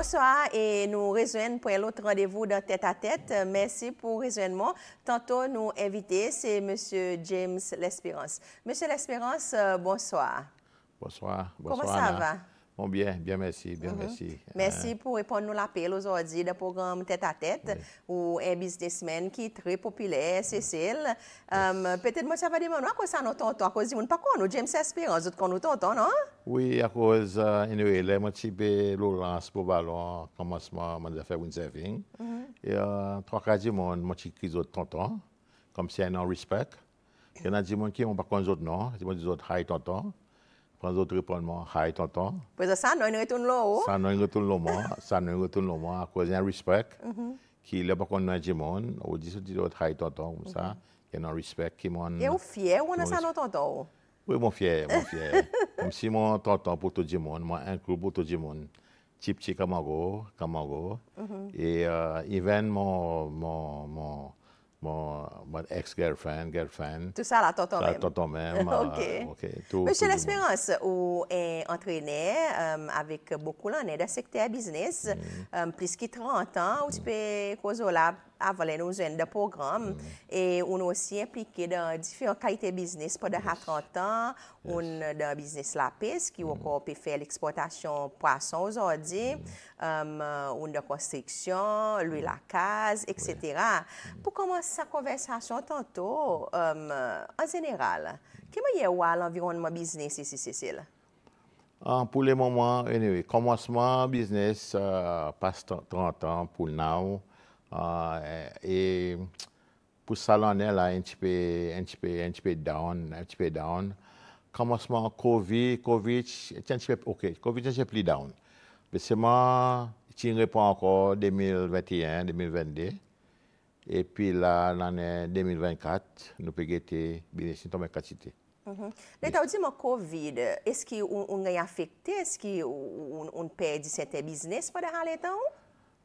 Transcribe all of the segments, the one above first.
Bonsoir et nous rejoignons pour l'autre rendez-vous dans Tête à Tête. Merci pour raisonnement. Tantôt, nous inviter, c'est M. James L'Espérance. M. L'Espérance, euh, bonsoir. Bonsoir. Comment ça va? Bon, biye, biye mersi, biye mhm. mersi. Mersi euh. pou epon nou lapel ouzo di da program Tete a Tete, ou e bisnesmen ki euh, tre popile, non, sesel. Petet mwen chavadi moun, akos an nou tonton, akos di moun pakon nou James S.P. an zot kon nou tonton, non? Oui, akos, inouye, lè mwen ti be lourans pou balon, komanseman man zafè Winzerving. Tro ka di moun, mwen ti ki zot tonton, kom si an nan respect. Yon nan di moun ki moun pakon zot nan, di moun di zot hay tonton. Prends autre prenons, hi tonton. Pues ça nous retourne là-haut. Ça nous retourne là-haut. ça nous retourne là-haut. à cause d'un respect. Mm-hmm. Qui là pas qu'on a du monde, on dit dit autre hi tonton comme ça, mm-hmm. il y a un respect qui mon Et on fier on a ça non tonton. Oui, mon fier, mon fier. Comme si mon tonton pour tout Jimon, moi un club pour tout Jimon. monde. Chip chip Kamango, Kamango. Mm-hmm. Et even euh, mon mon mon mon, mon ex-girlfriend, girlfriend. Tout ça, la tonton même. Tonton même. Euh, OK. tout, Monsieur L'Espérance, vous êtes entraîné euh, avec beaucoup d'années dans le secteur business, mm. Euh, plus de 30 ans, vous mm. pouvez causer là avalé nos jeunes de programme et on est aussi impliqué dans différents qualités de business pendant 30 ans. On dans business la pêche qui mm. encore peut faire l'exploitation poissons aujourd'hui. Mm. une euh, construction, l'huile la case, etc. Mm. Pour commencer sa conversation tantôt, hum, euh, en général, comment est-ce que l'environnement business ici, Cécile? Ah, pour le moment, le commencement business, euh, passe 30 ans pour le E pou salon nen la enchepe down, enchepe down. Kama seman kovid, kovid chenchepe ok, kovid chenchepe down. Be seman chenchepe anko 2021, 2022. E pi la nanen 2024, nou pege te biznes, nou tome kati te. Neta ou di man kovid, eski un gen yafekte, eski un pedi se te biznes pa de hale etan ou?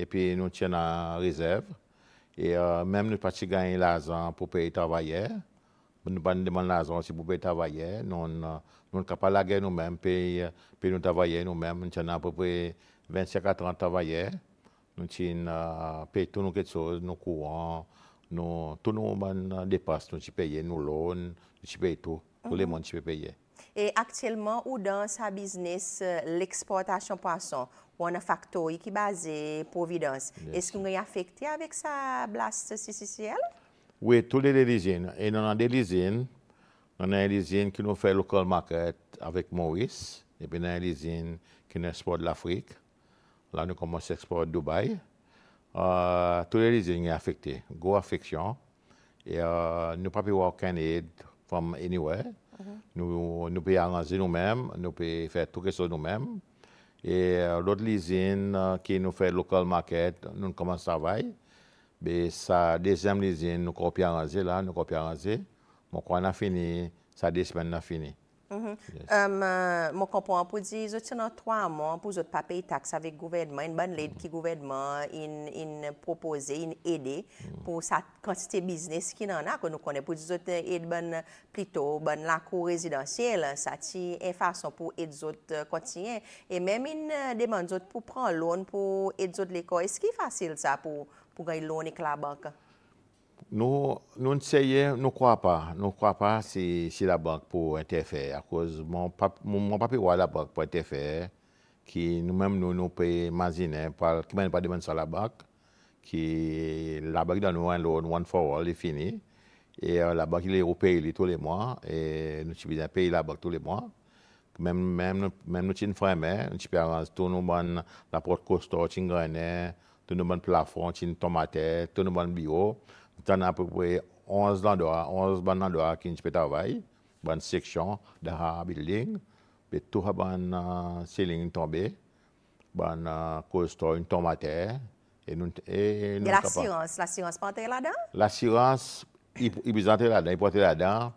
et puis nous avons en réserve. Et euh, même nous partis gagner l'argent pour payer les travailleurs. Nous ne demandons l'argent pour payer les travailleurs. Nous ne sommes pas la gagner nous-mêmes, payer nous travailler nous-mêmes. Nous tenons à peu près 25 à 30 travailleurs. Nous tenons euh, payer tout nos quelque chose, nos courants, nos tous nos bah, dépenses. Nous payons nos loans, nous payons tout. Tout le mhm. monde payer. E aktyelman ou dan sa biznes l'eksportasyon pwason, wana fakto y ki baze pou vidans, esk nou gen y afekte avik sa blast sisi syel? We, tou de de dizin. E nou nan de dizin, nou nan de dizin ki nou fe lokal market avik Moïse, epi nan de dizin ki nou eksport l'Afrique, la nou komos eksport Dubaï. Tou de dizin y afekte, go afeksyon, nou papi waw kanid from anywhere, Nous, nous pouvons arranger nous-mêmes, nous pouvons faire tout ce que nous-mêmes. Et euh, l'autre usine euh, qui nous fait local market, nous commençons à travailler. Mais sa deuxième usine, nous copions arranger là, nous copions arranger. Mon on a fini, sa deux semaines a fini. Mm-hmm. Um, uh, Mou kompon pou di, zot yon an 3 man pou zot pape yi taks avik gouvedman, yon ban led ki mm. gouvedman yon propose, yon ede mm. pou sa kontite biznes ki yon an a kon nou konen. Pou di zot yon ed ban plito, ban lakou rezidansye, sa ti en fason pou ed zot kontine. E menm yon deman zot pou pran loun pou ed zot leko, eski yon fasil sa pou gan yon loun ek la euh, euh, banka? Nous, nous essayons, nous ne croyons pas. Nous ne croyons pas si, si la banque pour interférer. À cause mon papa mon, mon papier voit la banque pour interférer, qui nous-mêmes, nous, nous payons maziner, qui ne pas demander sur la banque, qui la banque donne un loan, one for all, est fini. Et euh, la banque, il est au pays tous les mois, et nous devons payer la banque tous les mois. Même, même, même nous tiens sommes mais nous payons tous nos bonnes, la porte costaud, nous sommes tout nos bonnes plafonds, nous tomate tomates, tout nos bonnes bio. tan apopre 11 landwa, 11 band landwa ki nj pe tarvay, ban seksyon, dahar a building, be tou ha ban seling uh, yon tonbe, ban kostor uh, yon ton mater, e nou tapan. E, e la sirans, la sirans pante yon ladan? La sirans, yi bizante yon ladan, yi pante yon ladan,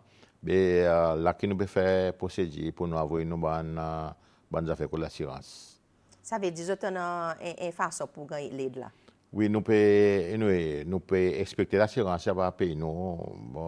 be uh, la ki nou pe fe poseji pou nou avoy nou ban zafek ou la sirans. Sa ve di zotan an enfaso pou gan yon led la? Ouye nou pe, nou pe ekspekte lasyerans ya pa pey nou, bo,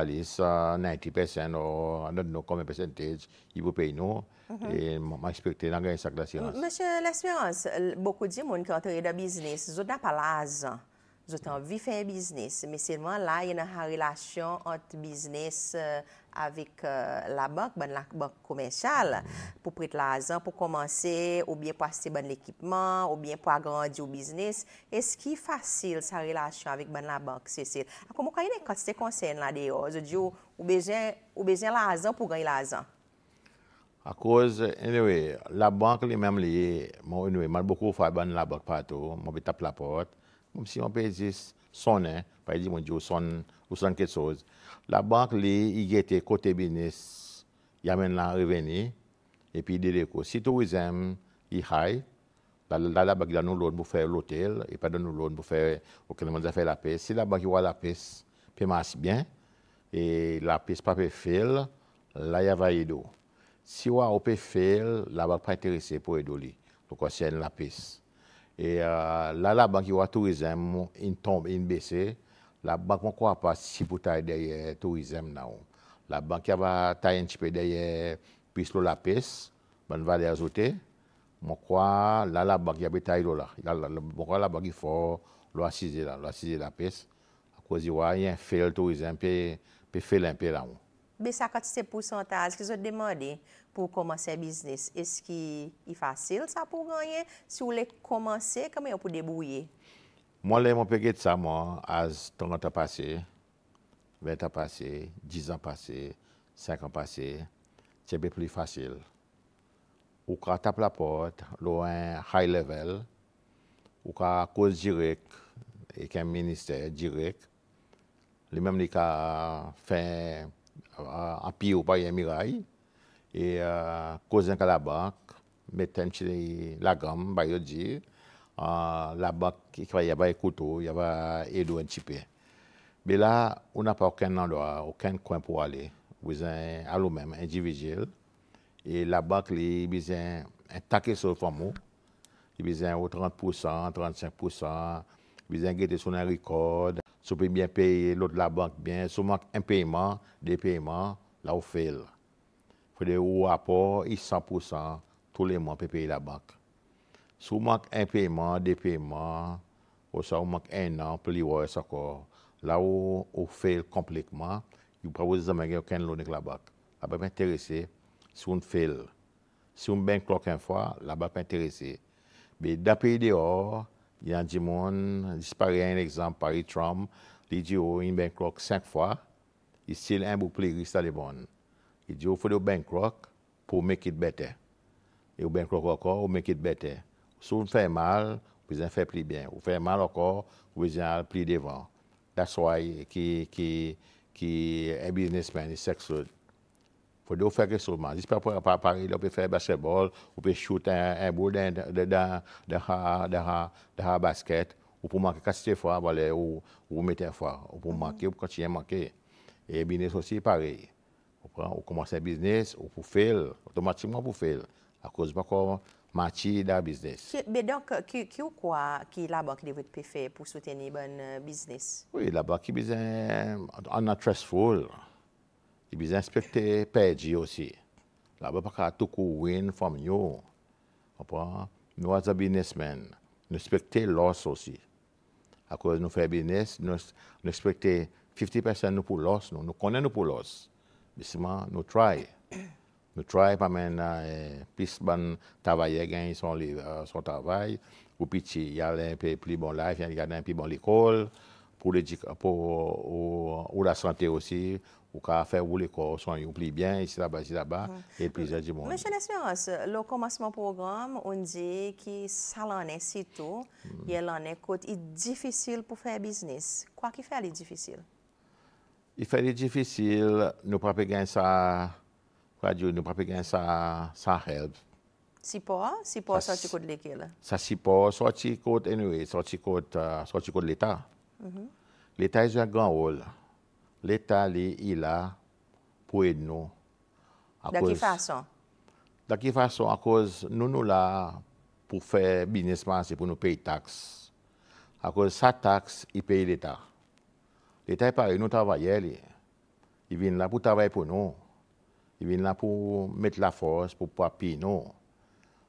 alis 90% ou 90% yi pou pey nou, mhm. e man ekspekte nan gen yon sak lasyerans. Monsen, lasyerans, bokou di moun ki an teri da biznes, zo da palazan, zo tan vifen biznes, mese mwen la yon an ha relasyon an te biznes lasyerans. Euh, avik euh, la bank, ban la bank komensyal, pou prit la azan pou komanse ou bien pou asite ban l'ekipman, ou bien pou agrandi ou biznes, eski fasil sa relasyon avik ban la bank, Cecil? Ako mou ka yon ekot, se te konsen la deyo, zo diyo ou bejen la azan pou gangi la azan? A koz, anyway, la bank li mem li, moun anyway, man boku fay ban la bank pato, moun bi tap la pot, moun si yon pe zis sonen, pa yon diyo sonen, La banque, il y était côté business, il amène la revenu, et puis il que Si le tourisme, il high, la, la, la banque donne nous l'autre pour faire l'hôtel, et pas de nous pour faire, auquel monde faire la paix. Si la banque voit la paix, puis marche bien, et la paix pas peut faire, là, il y a vaillé Si on peut faire, la banque pas intéressée pour aider. Donc, c'est la paix. Et euh, là, la banque voit le tourisme, il tombe, il baisse. La bank mwen kwa pa si pou tay deye tou izem nan ou. La bank ya va tay en chipe deye pis lo la pes, ban vade azote, mwen kwa la la bank ya be tay lo la. Mwen kwa la bank yi fo lo asize lan, lo asize la pes. Akwazi wanyen fel tou izem pe felan pe lan ou. Be sa katise pou santaz ki zo demande pou komanse biznes, eski yi fasil sa pou ganyen? Si wole komanse, kame yo pou debouye? Mwen lè mwen pege tsa mwen az ton an ta pase, 20 an pase, 10 an pase, 5 an pase, tsebe pli fasil. Ou ka tap la pot, lou an high level, ou ka koz direk, ek an minister direk, li menm li ka fin api ou bayan miray, e kozen ka la bank, metem chile lagam bayo di, Ah, la banque, il y avait couteau, il y avait Edo Chipé. Mais là, on n'a pas aucun endroit, aucun coin pour aller. Vous êtes à nous même individuel. Et la banque, les besoin un taquet sur le fameux. Il besoin au 30%, 35%. Il besoin guetter son un record. Si on peut bien payer, l'autre la banque bien. Si manque un paiement, des paiements, là, on fait. Il faut des hauts apports, 100%, tous les mois, on peut payer la banque. Si vous manquez un paiement, des paiements, ou ça vous manque un an pour les voir ça encore, là où vous faites complètement, vous ne pouvez jamais aucun loan avec la banque. La banque intéressée, si on fait. Si on banque une fois, la banque intéressée. Mais dans le pays dehors, il y a des gens, disparaît un exemple, Paris Trump, il dit oh, il bankrock cinq fois, il style un bout plus ça les Il dit qu'il faut le bankrock pour make it better. Et au bankrock encore, pour make it better. Si vous faites mal, vous en faites plus bien. Vous faites mal encore, corps, vous en plus devant. C'est why qui, qui, qui businessman, est sexuel. Il faut faire quelque chose. Si vous pouvez pas Paris, vous pouvez faire basketball, vous pouvez shooter un, bout dans, basket, vous pouvez manquer 4 fois, vous, ou mettre un fois. Vous pouvez manquer, vous continuer à manquer. Et business aussi, pareil. Vous, commencez un business, vous pouvez faire, automatiquement vous faire. à cause de quoi matchi dans le business. Mais donc, euh, qui, qui ou quoi qui la banque devrait faire pour soutenir bon euh, business? Oui, la banque qui est en trustful. Il besoin inspecté, perdu aussi. La banque a tout win from you. Comprends? Nous, sommes a businessmen, nous respectons loss aussi. À cause de nous faisons business, nous, nous respectons 50% nous pour loss, nous, nous connaissons nous pour loss. mais Bissimement, nous try. Nou tray pa men nan eh, pis ban tavaye gen yon son eh, tavaye. Ou piti, yalè yon pi bon laif, yalè yon pi bon likol. Ou la sante osi, ou ka fe wou likol, son yon pi bien, yon si taba, yon si taba, yon pi zel di moun. Mèche Nesmeros, lo komasman program, on di ki salanè sitou, yelanè kote, yon di fisi pou fè biznis. Kwa ki fè li di fisi? Yon fè li di fisi, nou pa pe gen sa... pa diyo nou pape gen sa help. Sipo? Sipo sorti kote leke la? Sa sipo, sorti kote enwe, uh, sorti kote leta. Mhm. Leta e zwe a gran ou la. Leta li ila pou ed nou. Da ki fason? Da ki fason, a kouz nou nou la pou fe binisman se pou nou pey taks. A kouz sa taks, i pey leta. Leta e pare, nou travaye li. I vin la pou travaye pou nou. Il viennent là pour mettre la force, pour pas payer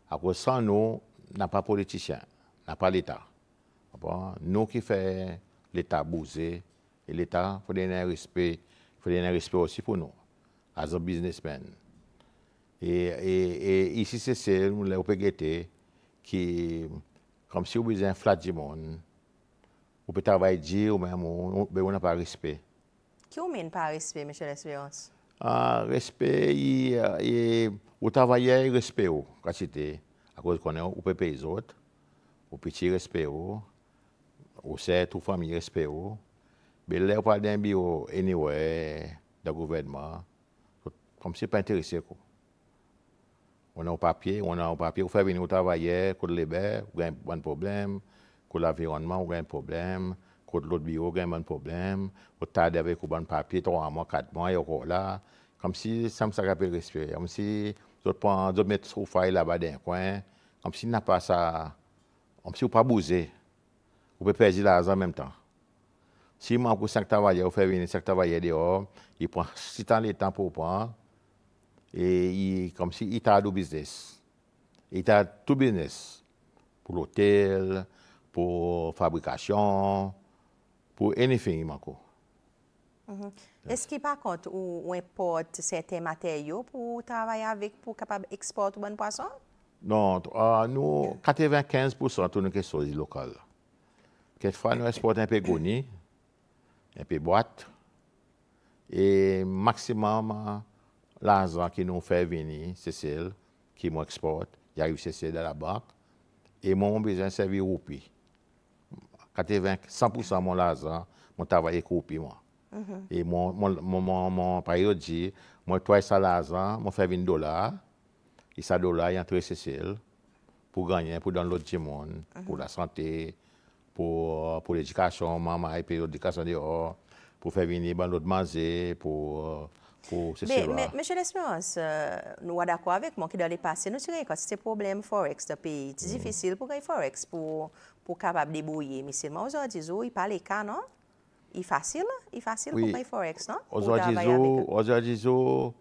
Après sans nous, n'a pas politicien, n'a pas l'État. Nous qui faisons l'État bouser, et l'État, il faut donner un respect, faut un respect aussi pour nous, as a businessman. Et, et, ici, c'est celle où dire qui, comme si vous avez un flat du monde, vous pouvez travailler dur, mais on ben, n'a pas respect. Qui vous mène pas respect, M. L'Espérance? A respè, ou tavayè respè ou, kwa chite, a kouz konen ou pepe izot, ou pichi respè ou, ou set ou fami respè ou, be lè ou pal den bi ou eni wè, da gouvedman, koum se pe enterese kou. Ou nan ou papye, ou nan ou papye, ou fè vini ou tavayè, kou de leber, ou gwen probleme, kou la vironman, ou gwen probleme, Côté l'autre bureau, il y a un problème. Au tard avec un bon papier, trois mois, quatre mois, il y a là. Comme si ça me de respect. Comme si d'autres mettre sous faille là-bas dans un coin. Comme si n'a pas ça. Comme si on pas bougé, Vous pouvez perdre l'argent en même temps. Si vous pour 5 travailleurs, vous fait venir 5 travailleurs dehors, il prend 6 ans de temps pour prendre. Et il, comme si il t'a du business. Il t'a tout business. Pour l'hôtel, pour la fabrication, pou ene fin imakou. Mhm. Eski pa kont ou ou import sète materyo pou travaye avik pou kapab export ou ban po asan? Non, nou katè vèn 15% tou nou kèsoji lokal. Kèt fwa nou export anpe gouni, anpe bat, e maksimum lanjan ki nou fè vini, sèsel, ki mwen export, yari sèsel dè la bak, e moun bezèn sèvi ou pi. E, kate venk 100% moun lazan, moun tavay ekoupi moun. E moun, moun, moun, moun, moun priodi, moun toye sa lazan, moun fev in dola, i sa dola, yon toye sesil, pou ganyen, pou don lout di moun, mm-hmm. pou la sante, pou, pou l'edikasyon, moun moun ay periodikasyon di or, pou fev in i ban lout maze, pou, pou sesil. Mèche l'espionse, nou wadakwa avèk moun ki dole pase, nou se gaye kwa se te problem forex de peyi, ti mm. zifisil pou gaye forex pou pou kabab debouye, mi sir. Ma ouzo a dizou, i pale ka, no? I fasil? I fasil pou pay forex, no? Ou daba ya vika? Ouzo a dizou,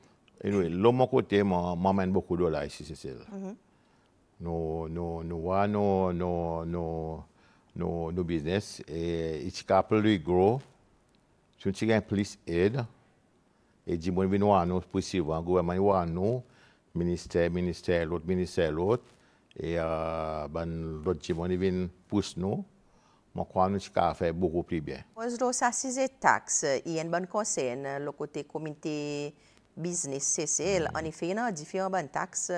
inou, lò mò kote, mò mèn bokou do la, si se sir. Mhm. Nou, nou, nou, nou, nou, nou, nou, nou, nou, nou, nou, nou business, e iti kapil do i gro, choun ti gen plis eda, e jimwen vin wano, pou si wangou, waman wano, minister, minister, lot, minister, lot, Et euh, ben, l'autre qui gens viennent pousser nous. Je crois que nous avons fait beaucoup plus bien. Vous ça, c'est taxe. Il y a une bonne conseil, hein, le côté comité business CCL. En effet, il y a différentes taxes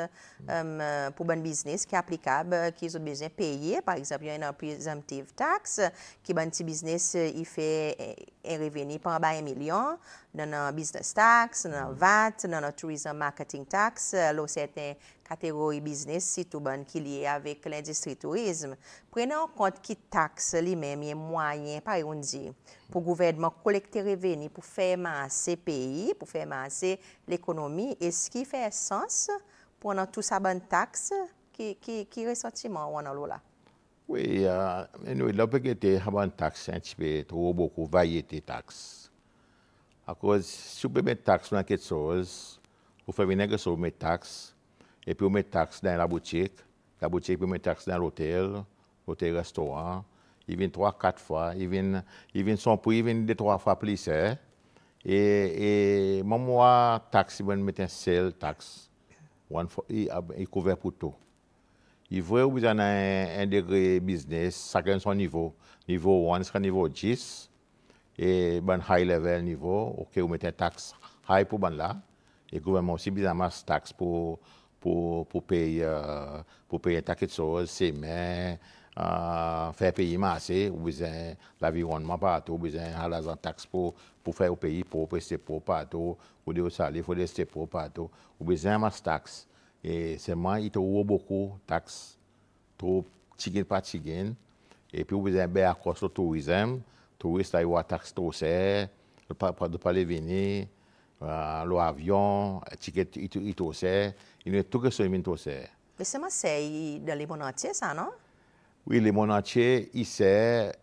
euh, pour les business qui sont applicables, qui ont besoin de payer. Par exemple, il y a une presumptive taxe qui, business, il fait un revenu par un million. nanan business tax, nanan mm. VAT, nanan tourism marketing tax, euh, lò seten kateroi business si tou ban ki liye avèk l'industri tourisme, prenen an kont ki tax li men miye mwayen, pari yon di, pou gouverdman kolekte reveni pou fèman se peyi, pou fèman se l'ekonomi, eski fè sens pou anan tous aban tax ki resantiman wò nan lò la? Oui, euh, lò peke te aban tax, enti pe tou wò boku vaye te tax. à cause, si vous mettez une taxe dans quelque chose, vous faites une que vous mettez taxe, et puis vous mettez taxe dans la boutique, la boutique vous mettez taxe dans l'hôtel, l'hôtel-restaurant, il e vient trois, quatre fois, il e vient, il e vient son um prix, il vient deux, trois fois plus. Hein? Et, et moi, moi, taxe, il mettre un seul taxe, il, il couvert pour tout. Il faut que vous avez un, degré business, chacun son niveau. Niveau 1, sera niveau 10 et ban high level niveau ok ou mettez taxe high pour ban là et gouvernement aussi bizarrement taxe pour pour pour payer euh, pour payer taxe de choses c'est mais euh, faire payer massé ou besoin l'environnement partout besoin à la taxe pour pour faire au pays pour rester pour partout ou de salaire faut rester pour partout ou besoin mass taxe et moi il te beaucoup taxe trop chicken pas chicken et puis vous avez un accord sur le tourisme Tourist a yo a taks to se, do pali vini, euh, lo avyon, chiket ito se, inye touke so yon min to se. Bese ma se yi da limonache sa, non? Oui, limonache, yi se,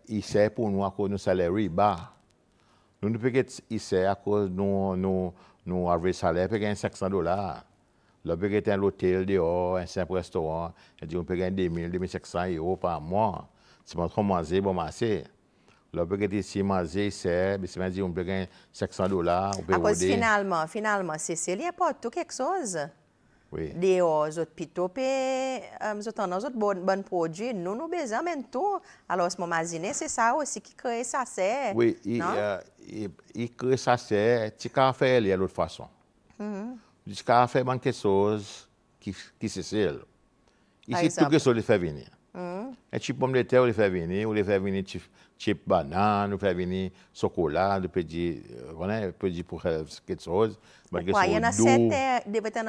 yi se pou nou akou nou saleri, ba. Nou nou peket yi se akou nou, nou avri saler peke yon seksan dola. Lou peket en lotel di yo, en se prestoran, yon peke yon demil, demiseksan yo, pa mwa. Se mwaz komwaze, bomasey. Lò peke te si mazi se, bi se mazi yon peke seksan dolar, ou pe vode. Akos finalman, finalman, se se li apote tout kek sos. Oui. De yo, zot pito pe, mzot anon, zot bon, bon podji, nou nou beza men tout. Alo, os mw mazi ne, se sa wosi ki kreye sa se. Oui, i euh, kreye sa se, ti ka fe li anot fason. Mhm. Ti ka fe man ke sos ki se se li. I se tout ke sos li fe vini. A. Hein? Et Un chip pomme de terre, on les fait venir, on les fait venir chip, chip banane, on fait venir chocolat, on peut dire, euh, voilà, on peut dire pour faire quelque chose. Pourquoi? Il y en a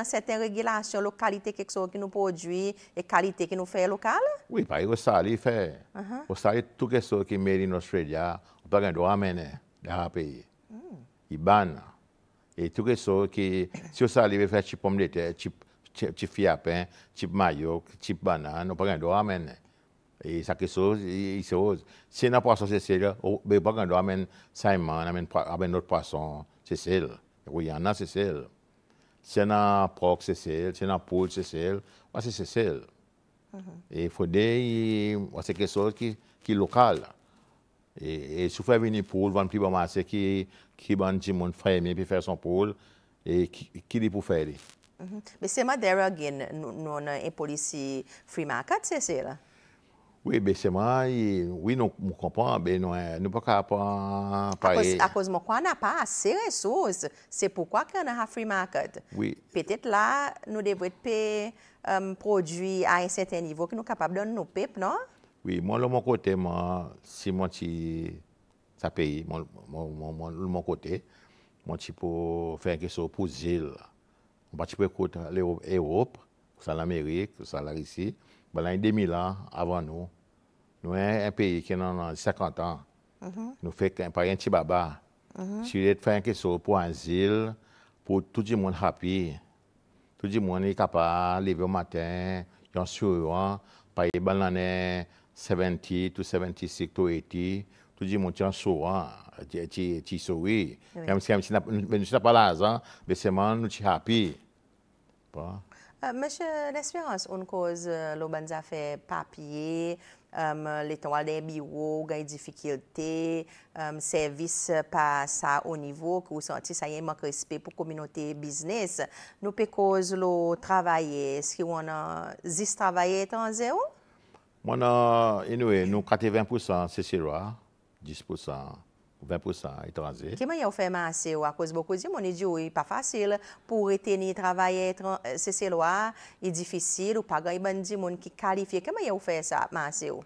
certaines régulations, localité quelque chose qui nous produit et qualité qui nous fait local? Oui, par exemple, ça, il fait. Uh -huh. Pour ça, tout quelque qui est made in Australia, on peut pas droit amener dans le pays. Mm. Il banne. Et tout quelque chose qui, si on ça, il faire chip pommes de terre, chip chip fiapin, eh? chip mayo, chip banane, nous pas droit amener. Et ça qui chose, il se ose. Si dans poisson c'est là, mais pas qu'on doit amener Simon, amène amène notre poisson, c'est celle. Oui, il y en a c'est celle. C'est dans porc c'est celle, c'est dans poule c'est celle, ouais c'est celle. Et il faut dire, c'est quelque chose qui est local. Et, si vous faites venir poule, vous plus bon marché qui qui bon du monde fermé puis faire son poule et qui est dit pour faire Be mm-hmm. seman dera gen nou nan e polisi free market se se la? Oui, be seman, oui nou mou kompon, be nou mou kapon paye. A koz mou kwa nan pa ase resos, se poukwa kwa nan a free market? Oui. Petet la nou devwet pe euh, prodwi a en seten nivou ki nou kapap don nou pep, non? Oui, moun loun moun kote, si moun ti sa peyi, moun loun moun kote, moun ti pou fe en keso pou zil la. On partit pour côté l'Europe, ça l'Amérique, ça la Russie. y ben, 2000 ans avant nous, nous sommes un pays qui a 50 ans. Mhm. Nous faisons un petit baba. Mhm. Si vous fait une question pour un zil, pour tout le monde happy, tout le monde est capable de lever au matin, de sont souriants, par 70 to 76 to 80, tout le monde est souriant, tu souris. Même si nous ne sommes pas là, mais c'est nous sommes happy. M. Nespirans, ou nkouz lò ban zafè papye, lè tanwal den biwo, gèy difikilte, servis pa sa o nivou ki ou santi sa yè mòk respè pou kominote biznes, nou pèkouz lò travayè, ski wò nan zis travayè tan zè ou? Moun nan, inouè, nou kate 20% se siroa, 10%. 20% yi tranze. Kèman yon fè mase ou akouz boko di moun? Y di ou yi pa fasil pou reteni travaye sese euh, loa, yi difisil ou pa gan yi ban di moun ki kalifiye. Kèman yon fè sa mase ou?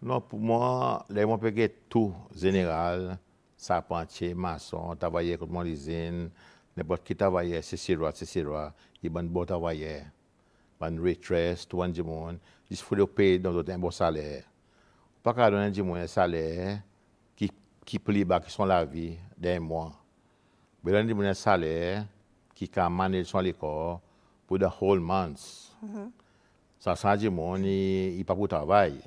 Non pou moun, lè yon peke tou general, sapantye, mason, tavaye kout moun dizin, nepot ki tavaye sese loa, sese loa, yi ban bo tavaye, ban retres, tou an di moun, jis foule ou pe don zote yon bo salè. Pa ka don an di moun yon salè, qui plient bas, qui sont la vie d'un mois. Mais là, il a un salaire qui a mané son corps pour le whole month. Mm -hmm. Ça, ça il pas de travail.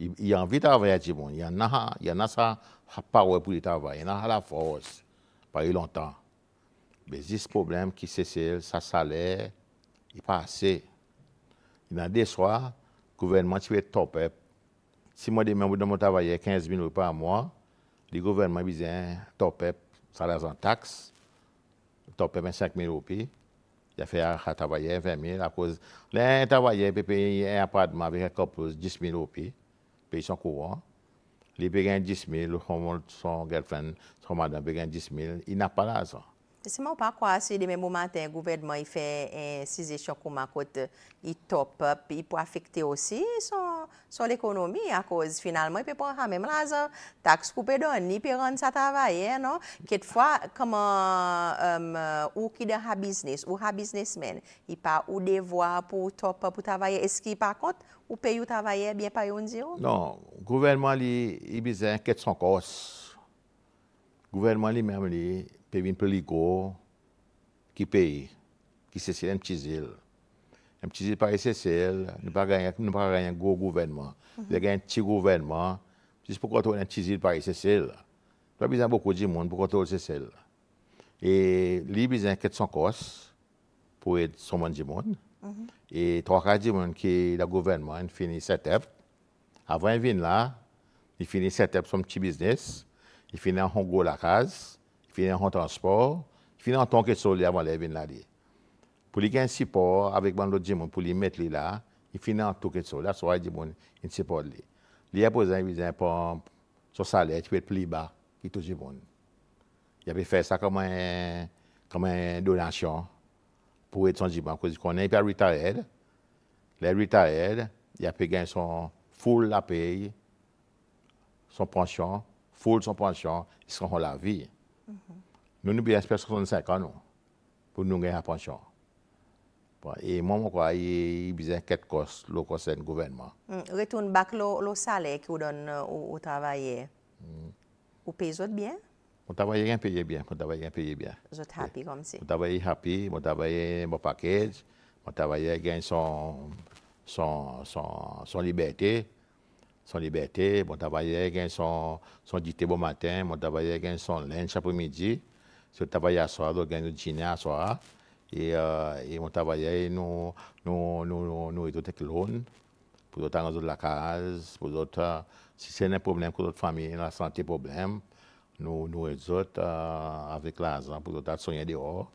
Il a envie de travailler, il y en il y en a ça, il a pas de pour le travail, il y a la force, pas eu longtemps. Mais ce problème qui cesse, sa salaire, il n'est pas assez. Il y a des soirs, le gouvernement, tu es top. Hein. Si moi, demain, je travailler 15 000 euros par mois, le gouvernement bizin topep salaire en taxe, topep 25 000 roupies. Il a fait un travailler 20 000 à cause. Les travailleurs un appartement avec un couple 10 000 roupies, payé son courant. Il payé 10 000, son girlfriend, son madame payé 10 000, il n'a pas l'argent. C'est mon pas quoi, c'est le même moment le gouvernement il fait un 6 six échanges comme côté, il top up, il peut affecter aussi So l'ekonomi a koz finalman pe pon ha mem lazo, taks kou pe don, ni pe ron sa tavaye, eh, no? Ket fwa, kama euh, ou ki de ha biznes, ou ha biznesmen, i pa ou devwa pou top pou tavaye, eski pa kont, ou pe yu tavaye byen pa yon zirou? Non, gouvernman li, i bizen ket son kos. Gouvernman li mem li, pe vin pre li go ki peyi, ki se silen tizil. un petit par SCL, nous pas gagner pas gagner un gros gouvernement. Mm -hmm. Nous avons un petit gouvernement. C'est pourquoi tu as un petit par Tu as besoin beaucoup de monde pour contrôler SCL. Et lui besoin de 400 costes pour être son monde du monde. Mm -hmm. Et trois quarts du monde qui le gouvernement finit 7 heures. Avant il vient là, il finit 7 heures son petit business, il finit en hongo la case, il finit en transport, il finit en tant que solide avant de venir là. -bas. Pour les gens un support avec Bando pour les mettre là, il finit tout ça. Là, soit Il a besoin salaire, tu peux plus bas, il le Il avait fait ça comme, un, comme une donation pour être son parce qu'on est retired. Les retired, il a son full la paye, son pension, full son pension, ils seront la vie. Mhm. Nous, nous bien 65 ans, pour nous gagner une pension. Et moi je quoi, qu'il yi quatre ket le lo kosen hum, le Mm, Retourne back lo, salaire ki Vous donne, euh, hum. vous travaillez. mm. ou bien bien? Vous bien bien, bien. bien, vous travaillez bien. happy comme si? On travaille happy, mwen travaille vous package, bien travaille gain son, son, son, son liberté, son liberté, Bon travaille gain son dîner bon matin, mon travaille Vous son lunch après midi, se so, à soir gain gen dîner soir et, euh, et on travaillait, nous, nous, nous, nous, avec l'aune, pour autant résoudre la case, pour d'autres, euh, si c'est un problème pour d'autres famille, la santé problème, nous, nous aidons euh, avec l'argent, pour autant soigner dehors.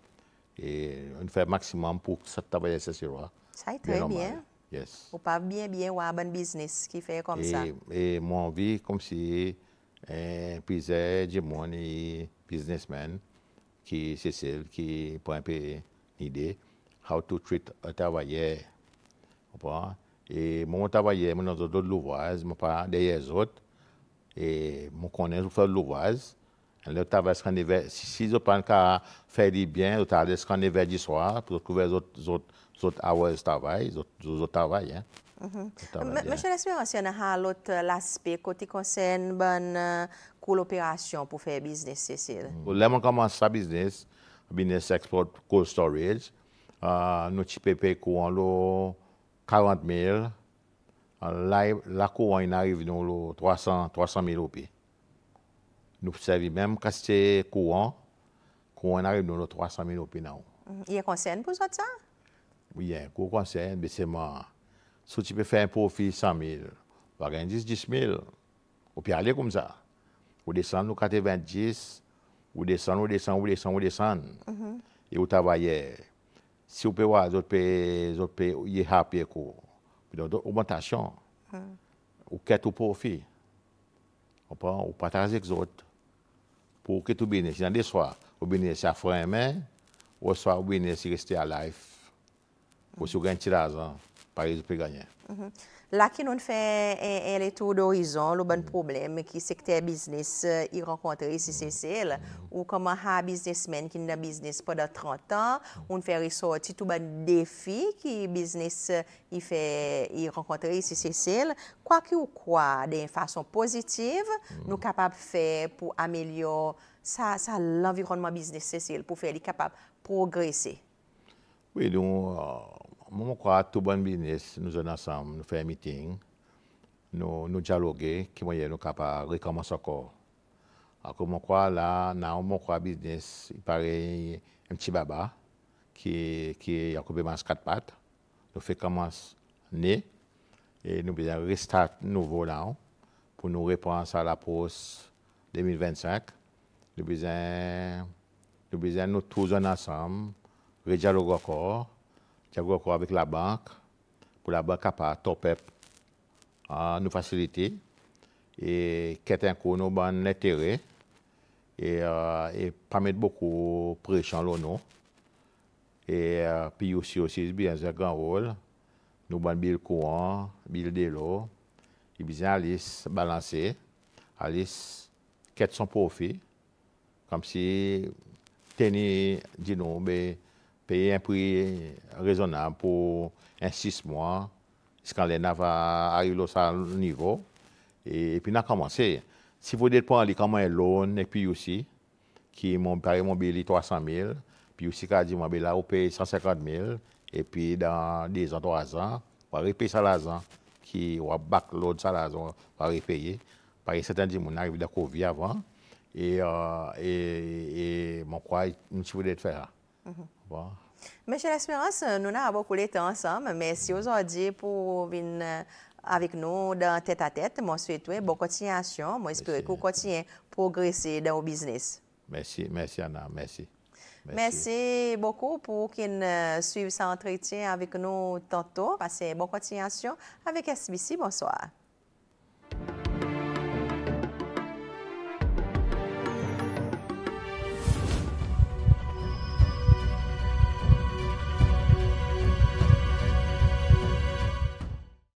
Et on fait le maximum pour que ça travaille sur sûr. Hein. Ça est très normal. bien. Yes. Ou pas bien, bien, ou un bon business qui fait comme ça. Et mon vie, comme si un des mon monde, businessman, qui, c'est celle qui, pour un pays, idè, how to treat otavayè. E moun otavayè, moun nan zot louvwaz, moun pa deyè zot, e moun konen zot fè louvwaz, an lè otavayè skané vè, si zot pan ka fè di byen, zot a lè skané vè di swa, pou zot kouvè zot avay zot avay, zot avay, an. Mèche lè smè rasyon an ha lout l'aspek koti konsèn ban koul operasyon pou fè biznes se sè. O lè moun kaman sa biznes, Binesexport Cold Storage, ah, nou ti pe pe kouan lo 40 mil, ah, la kouan inari vinon lo 300 mil ou pi. Nou psevi, menm kaste kouan, kouan inari vinon lo 300 mil ou pi nou. Ye konsen pou sot sa? Ye, kou konsen, bese man. Sou ti pe fe yon profi 100 mil, wagen 10, 10 mil, ou pi ale koum sa, ou desan nou kate 20, 10 mil. Vous descendez, vous descendez, vous descendez, vous descend. Mm-hmm. Et vous travaillez. Si vous pouvez voir, vous pouvez, vous y happy, donc augmentation, mm-hmm. une augmentation. ou profit. On partage avec autres pour que tout bénisse. des soirs, vous bénissez à ou soit vous rester à life. vous gagnez gagner. Mm-hmm. Là, qui nous fait un, retour d'horizon, le bon problème qui secteur business euh, y rencontre ici, c'est celle ou comme un businessman qui n'a business pendant 30 ans, on fait ressortir tout les défis défi qui business il euh, fait y rencontre ici, c'est celle. Quoi que ou quoi, d'une façon positive, mm. nous capables faire pour améliorer ça, ça, l'environnement business, Cécile, pour faire les capables progresser. Oui, donc. Euh, moi, je crois que tout bon business, nous sommes ensemble, nous faisons un meeting, nous, nous dialoguer, qui moyen nous capable recommencer encore. Alors, je crois là, dans mon business, il paraît un petit baba qui, qui est occupé dans quatre pattes. Nous faisons commencer né et nous faisons restart nouveau là pour nous répondre à la pause 2025. Nous faisons nous, nous tous ensemble, redialoguer encore avec la banque pour la banque à top up hein, nous faciliter et qui est un nos bon intérêt et, euh, et permettre beaucoup prêchant le nom et euh, puis aussi aussi bien un grand rôle nous ban bill courant bill de l'eau il besoin Alice balancer alice quête son profit comme si tenir dis non mais payer un prix raisonnable pour un six mois, quand les va arriver à ce niveau. Et, puis, on a commencé. Si vous avez comment un loan, et puis aussi, qui m'ont payé 300 000, puis aussi, quand je dit, mon ben on paye 150 000, et puis dans 2 ans, 3 ans, on va repayer ça l'argent, qui va backload ça l'argent, on va repayer. Parce que certains disent, on arrive la Covid avant, et, je euh, crois et, mon croix, je voulais faire. Mm Monsieur l'Espérance, nous avons beaucoup de temps ensemble. Merci aujourd'hui pour venir euh, avec nous dans tête à tête. Je souhaite bonne continuation. Je espère que vous continuez à progresser dans le business. Merci, merci Anna, merci. Merci, beaucoup pour qu'ils suivent cet entretien avec nous tantôt. Passez bonne continuation avec SBC. Bonsoir.